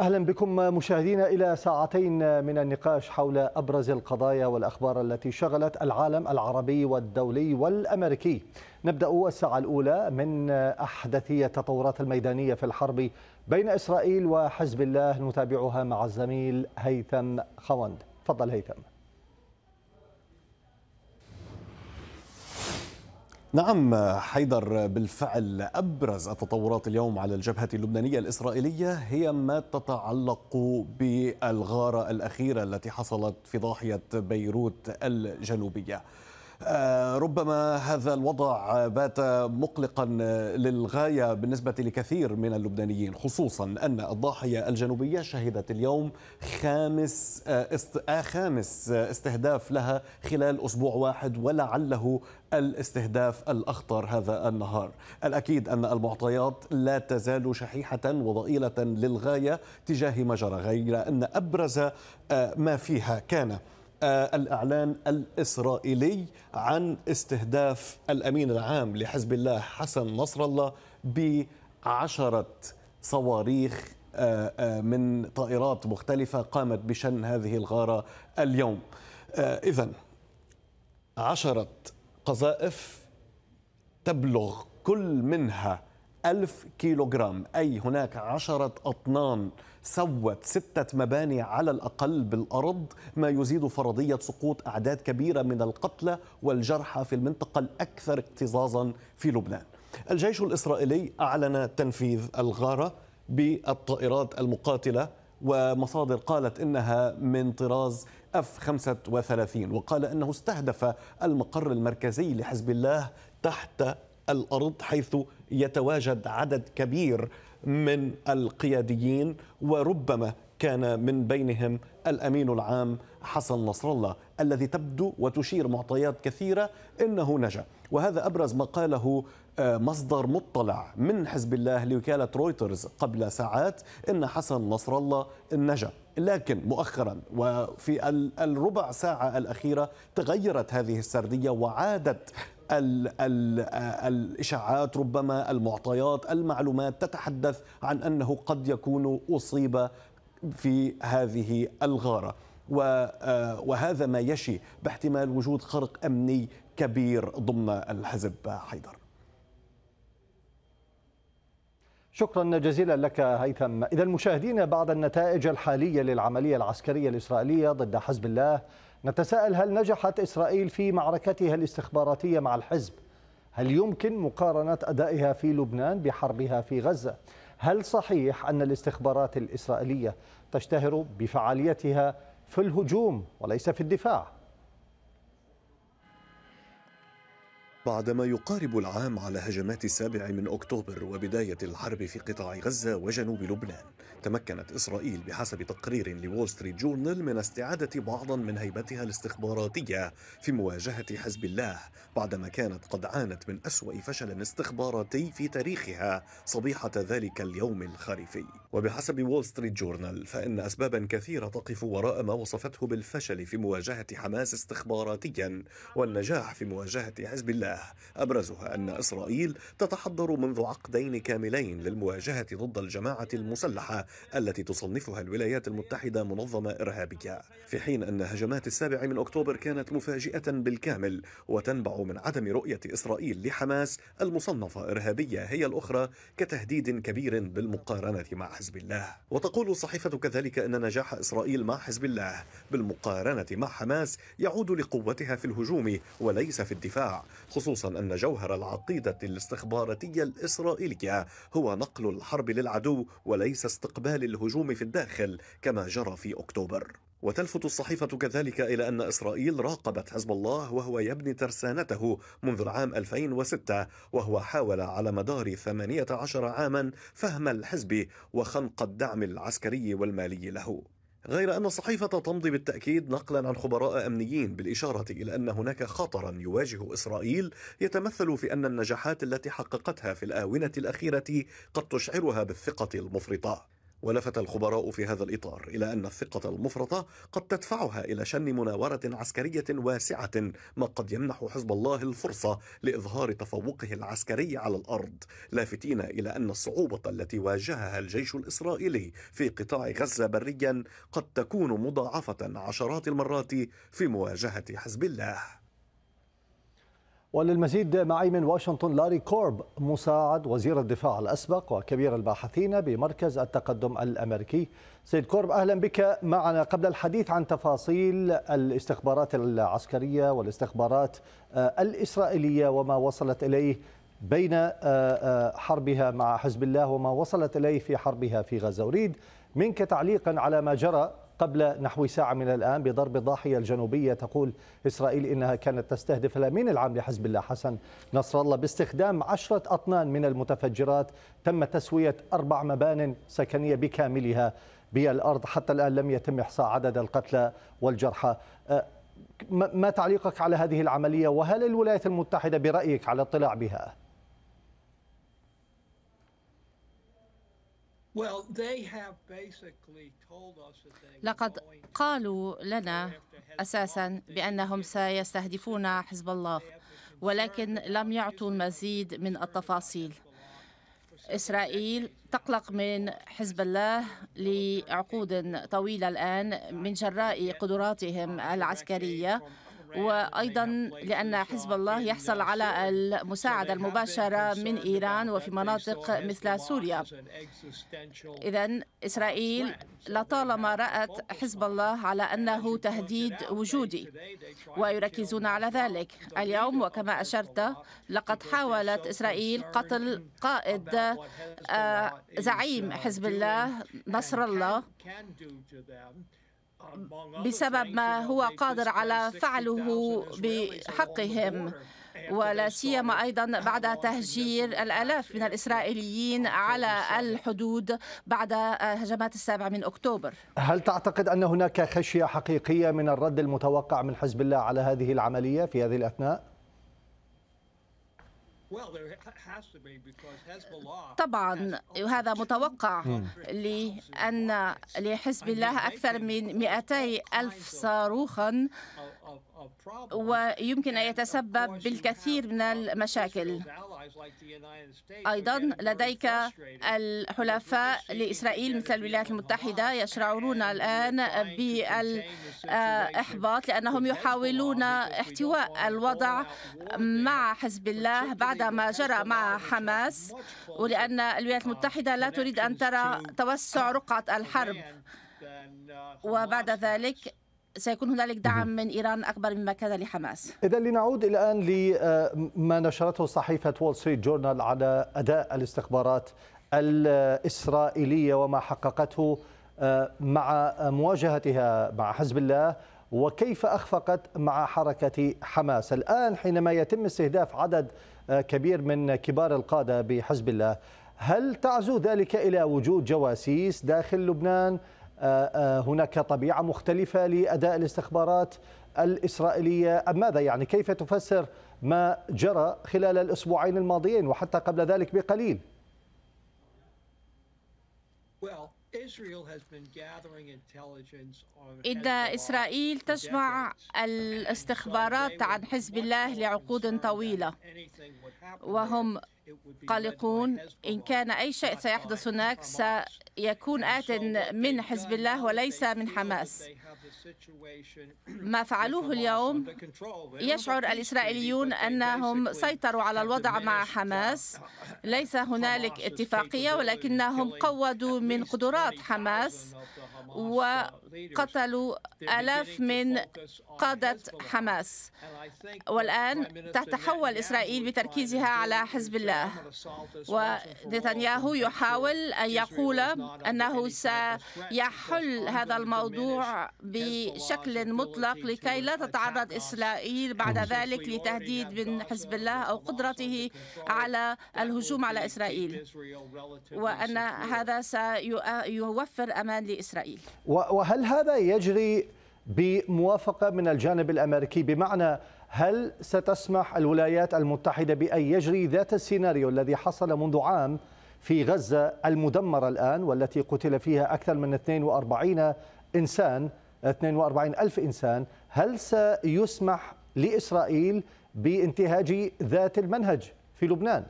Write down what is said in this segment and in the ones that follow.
أهلا بكم مشاهدينا إلى ساعتين من النقاش حول أبرز القضايا والأخبار التي شغلت العالم العربي والدولي والأمريكي نبدأ الساعة الأولى من أحدث التطورات الميدانية في الحرب بين إسرائيل وحزب الله نتابعها مع الزميل هيثم خوند تفضل هيثم نعم حيدر بالفعل ابرز التطورات اليوم على الجبهه اللبنانيه الاسرائيليه هي ما تتعلق بالغاره الاخيره التي حصلت في ضاحيه بيروت الجنوبيه. آه، ربما هذا الوضع بات مقلقا للغايه بالنسبه لكثير من اللبنانيين خصوصا ان الضاحيه الجنوبيه شهدت اليوم خامس آه، آه، خامس استهداف لها خلال اسبوع واحد ولعله الاستهداف الاخطر هذا النهار. الاكيد ان المعطيات لا تزال شحيحه وضئيله للغايه تجاه ما جرى غير ان ابرز ما فيها كان آه، الإعلان الإسرائيلي عن استهداف الأمين العام لحزب الله حسن نصر الله بعشرة صواريخ آه، آه، من طائرات مختلفة قامت بشن هذه الغارة اليوم إذا عشرة قذائف تبلغ كل منها ألف كيلوغرام أي هناك عشرة أطنان سوت ستة مباني على الأقل بالأرض ما يزيد فرضية سقوط أعداد كبيرة من القتلى والجرحى في المنطقة الأكثر اكتظاظا في لبنان الجيش الإسرائيلي أعلن تنفيذ الغارة بالطائرات المقاتلة ومصادر قالت انها من طراز اف 35 وقال انه استهدف المقر المركزي لحزب الله تحت الارض حيث يتواجد عدد كبير من القياديين وربما كان من بينهم الامين العام حسن نصر الله الذي تبدو وتشير معطيات كثيره انه نجا وهذا ابرز ما قاله آه، مصدر مطلع من حزب الله لوكاله رويترز قبل ساعات ان حسن نصر الله نجا لكن مؤخرا وفي الربع ساعه الاخيره تغيرت هذه السرديه وعادت الإشاعات ربما المعطيات المعلومات تتحدث عن أنه قد يكون أصيب في هذه الغارة وهذا ما يشي باحتمال وجود خرق أمني كبير ضمن الحزب حيدر شكرا جزيلا لك هيثم إذا المشاهدين بعد النتائج الحالية للعملية العسكرية الإسرائيلية ضد حزب الله نتساءل هل نجحت إسرائيل في معركتها الاستخباراتية مع الحزب؟ هل يمكن مقارنة أدائها في لبنان بحربها في غزة؟ هل صحيح أن الاستخبارات الإسرائيلية تشتهر بفعاليتها في الهجوم وليس في الدفاع؟ بعدما يقارب العام على هجمات السابع من اكتوبر وبدايه الحرب في قطاع غزه وجنوب لبنان، تمكنت اسرائيل بحسب تقرير لوول ستريت جورنال من استعاده بعضا من هيبتها الاستخباراتيه في مواجهه حزب الله، بعدما كانت قد عانت من اسوا فشل استخباراتي في تاريخها صبيحه ذلك اليوم الخريفي. وبحسب وول ستريت جورنال فان اسبابا كثيره تقف وراء ما وصفته بالفشل في مواجهه حماس استخباراتيا والنجاح في مواجهه حزب الله الاتجاه أبرزها أن إسرائيل تتحضر منذ عقدين كاملين للمواجهة ضد الجماعة المسلحة التي تصنفها الولايات المتحدة منظمة إرهابية في حين أن هجمات السابع من أكتوبر كانت مفاجئة بالكامل وتنبع من عدم رؤية إسرائيل لحماس المصنفة إرهابية هي الأخرى كتهديد كبير بالمقارنة مع حزب الله وتقول الصحيفة كذلك أن نجاح إسرائيل مع حزب الله بالمقارنة مع حماس يعود لقوتها في الهجوم وليس في الدفاع خصوصا أن جوهر العقيدة الاستخباراتية الإسرائيلية هو نقل الحرب للعدو وليس استقبال الهجوم في الداخل كما جرى في أكتوبر وتلفت الصحيفة كذلك إلى أن إسرائيل راقبت حزب الله وهو يبني ترسانته منذ العام 2006 وهو حاول على مدار 18 عاما فهم الحزب وخنق الدعم العسكري والمالي له غير أن الصحيفة تمضي بالتأكيد نقلا عن خبراء أمنيين بالإشارة إلى أن هناك خطرا يواجه إسرائيل يتمثل في أن النجاحات التي حققتها في الآونة الأخيرة قد تشعرها بالثقة المفرطة ولفت الخبراء في هذا الإطار إلى أن الثقة المفرطة قد تدفعها إلى شن مناورة عسكرية واسعة ما قد يمنح حزب الله الفرصة لإظهار تفوقه العسكري على الأرض لافتين إلى أن الصعوبة التي واجهها الجيش الإسرائيلي في قطاع غزة بريا قد تكون مضاعفة عشرات المرات في مواجهة حزب الله وللمزيد معي من واشنطن لاري كورب مساعد وزير الدفاع الأسبق وكبير الباحثين بمركز التقدم الأمريكي سيد كورب أهلا بك معنا قبل الحديث عن تفاصيل الاستخبارات العسكرية والاستخبارات آه، الإسرائيلية وما وصلت إليه بين آه، آه، حربها مع حزب الله وما وصلت إليه في حربها في غزة أريد منك تعليقا على ما جرى قبل نحو ساعة من الآن بضرب الضاحية الجنوبية تقول إسرائيل إنها كانت تستهدف الأمين العام لحزب الله حسن نصر الله باستخدام عشرة أطنان من المتفجرات تم تسوية أربع مبان سكنية بكاملها بالأرض حتى الآن لم يتم إحصاء عدد القتلى والجرحى أه، ما تعليقك على هذه العملية وهل الولايات المتحدة برأيك على اطلاع بها؟ لقد قالوا لنا اساسا بانهم سيستهدفون حزب الله ولكن لم يعطوا المزيد من التفاصيل إسرائيل تقلق من حزب الله لعقود طويلة الآن من جراء قدراتهم العسكرية وأيضا لأن حزب الله يحصل على المساعدة المباشرة من إيران وفي مناطق مثل سوريا إذا إسرائيل لطالما رأت حزب الله على أنه تهديد وجودي ويركزون على ذلك اليوم وكما أشرت لقد حاولت إسرائيل قتل قائد آه، زعيم حزب الله نصر الله بسبب ما هو قادر على فعله بحقهم ولا سيما ايضا بعد تهجير الالاف من الاسرائيليين على الحدود بعد هجمات السابع من اكتوبر. هل تعتقد ان هناك خشيه حقيقيه من الرد المتوقع من حزب الله على هذه العمليه في هذه الاثناء؟ طبعا هذا متوقع لأن لحزب الله أكثر من 200 ألف صاروخا ويمكن أن يتسبب بالكثير من المشاكل أيضا لديك الحلفاء لإسرائيل مثل الولايات المتحدة يشعرون الآن بالإحباط لأنهم يحاولون احتواء الوضع مع حزب الله بعدما جرى مع حماس ولأن الولايات المتحدة لا تريد أن ترى توسع رقعة الحرب وبعد ذلك سيكون هنالك دعم من إيران أكبر مما كان لحماس إذا لنعود الآن لما آه، نشرته صحيفة وول ستريت جورنال على أداء الاستخبارات الإسرائيلية وما حققته آه، مع مواجهتها مع حزب الله وكيف أخفقت مع حركة حماس الآن حينما يتم استهداف عدد آه، كبير من كبار القادة بحزب الله هل تعزو ذلك إلى وجود جواسيس داخل لبنان؟ آه، آه، هناك طبيعة مختلفة لأداء الاستخبارات الإسرائيلية أم ماذا يعني كيف تفسر ما جرى خلال الأسبوعين الماضيين وحتى قبل ذلك بقليل إذا إسرائيل تجمع الاستخبارات عن حزب الله لعقود طويلة وهم قلقون إن كان أي شيء سيحدث هناك سيكون آت من حزب الله وليس من حماس ما فعلوه اليوم يشعر الإسرائيليون أنهم سيطروا على الوضع مع حماس ليس هنالك اتفاقية ولكنهم قودوا من قدرات حماس و قتلوا آلاف من قادة حماس والآن تتحول إسرائيل بتركيزها على حزب الله ونتنياهو يحاول أن يقول أنه سيحل هذا الموضوع بشكل مطلق لكي لا تتعرض إسرائيل بعد ذلك لتهديد من حزب الله أو قدرته على الهجوم على إسرائيل وأن هذا سيوفر أمان لإسرائيل وهل هل هذا يجري بموافقة من الجانب الأمريكي بمعنى هل ستسمح الولايات المتحدة بأن يجري ذات السيناريو الذي حصل منذ عام في غزة المدمرة الآن والتي قتل فيها أكثر من 42 إنسان 42 ألف إنسان هل سيسمح لإسرائيل بانتهاج ذات المنهج في لبنان؟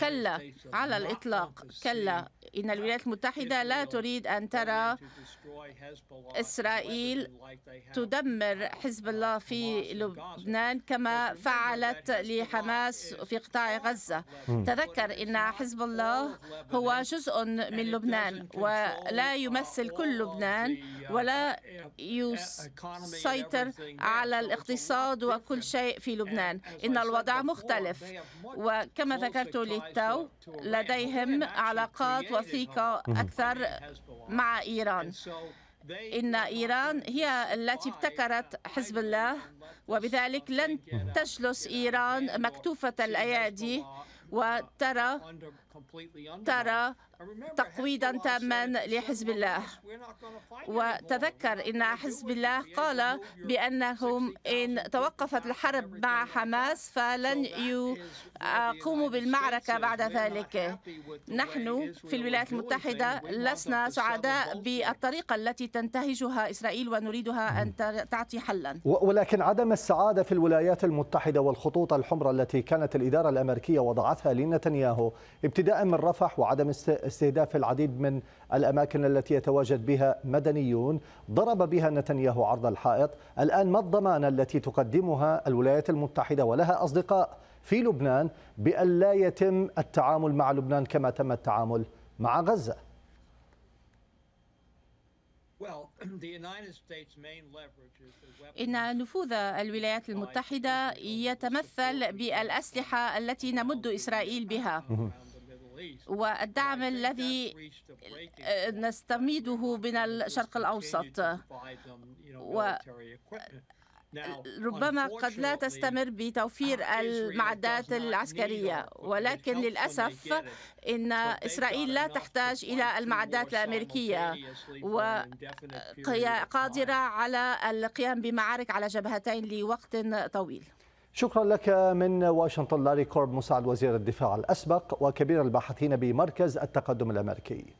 كلا على الإطلاق كلا إن الولايات المتحدة لا تريد أن ترى إسرائيل تدمر حزب الله في لبنان كما فعلت لحماس في قطاع غزة hmm. تذكر أن حزب الله هو جزء من لبنان ولا يمثل كل لبنان uh, ولا e-, e-, يسيطر على الاقتصاد وكل شيء في لبنان إن الوضع مختلف وكما ذكرت للتو لديهم علاقات وثيقة أكثر مع إيران إن إيران هي التي ابتكرت حزب الله وبذلك لن تجلس إيران مكتوفة الأيادي وترى ترى تقويضا تاما لحزب الله وتذكر ان حزب الله قال بانهم ان توقفت الحرب مع حماس فلن يقوموا بالمعركه بعد ذلك نحن في الولايات المتحده لسنا سعداء بالطريقه التي تنتهجها اسرائيل ونريدها ان تعطي حلا ولكن عدم السعاده في الولايات المتحده والخطوط الحمراء التي كانت الاداره الامريكيه وضعتها لنتنياهو ابتداء من رفح وعدم استهداف العديد من الأماكن التي يتواجد بها مدنيون ضرب بها نتنياهو عرض الحائط الآن ما الضمانة التي تقدمها الولايات المتحدة ولها أصدقاء في لبنان بأن لا يتم التعامل مع لبنان كما تم التعامل مع غزة إن نفوذ الولايات المتحدة يتمثل بالأسلحة التي نمد إسرائيل بها والدعم الذي آه، نستميده من الشرق الأوسط و ربما قد لا تستمر بتوفير المعدات العسكرية ولكن للأسف إن إسرائيل لا تحتاج إلى المعدات الأمريكية وقادرة على القيام بمعارك على جبهتين لوقت طويل شكرا لك من واشنطن لاري كورب مساعد وزير الدفاع الأسبق وكبير الباحثين بمركز التقدم الأمريكي